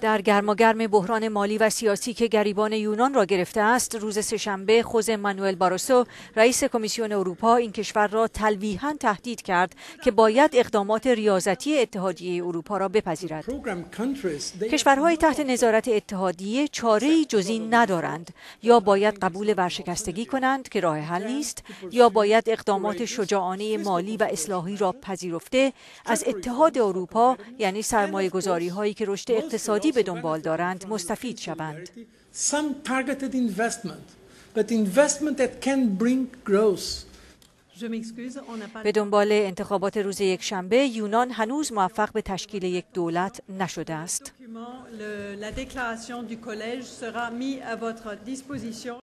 در گرماگرم بحران مالی و سیاسی که گریبان یونان را گرفته است روز سهشنبه خوز مانوئل باروسو رئیس کمیسیون اروپا این کشور را تلویحا تهدید کرد که باید اقدامات ریاضتی اتحادیه اروپا را بپذیرد کشورهای تحت نظارت اتحادیه چاره‌ای جز این ندارند یا باید قبول ورشکستگی کنند که راه حل نیست یا باید اقدامات شجاعانه مالی و اصلاحی را پذیرفته از اتحاد اروپا یعنی هایی که رشد اقتصادی جدی به دنبال دارند مستفید شوند. به دنبال انتخابات روز یک شنبه یونان هنوز موفق به تشکیل یک دولت نشده است.